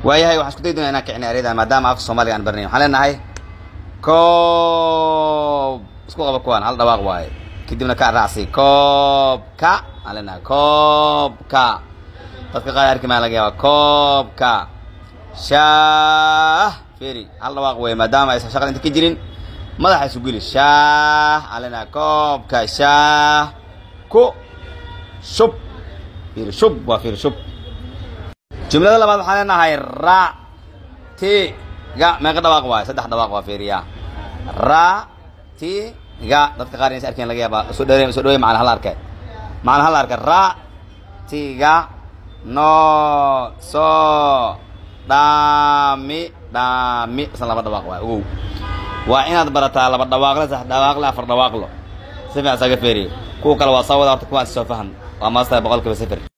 waayahay waxaan isku day doonaa inaan kicina eryadan maadaama afka soomaaliga aan barnay waxaan leenahay koob isku qaba kuwaan hal dhawaaq waaye kadibna ka raacsi koobka aan leenahay koobka dadka qaar arki maa laga yaabaa koobka shaah feri hal dhawaaq weeye maadaama aysan shaqal inta ka jirin madaxa isu geli shaah aan leenahay koobka shaah ku shub firi shub waa firi shub jumlada labaad waxaan leenahay ra ti ga meeqa dhawaaq waayo saddex dhawaaq waa fiiriyaa ra ti ga dadka qaar inaysa arkeen laga yaabaa soo dhoweey soo dhoweey macana hal arke macana hal arke ra ti ga no so dhami dhami isna laba dhawaaq waayo ogow waa inaad barataa laba dhawaaqle sax dhawaaqle afar dhawaaqlo si fiican isaga feeriyo kuwa kale waa soo wada horta kuwaas soo fahan waa master boqolkiiba sifir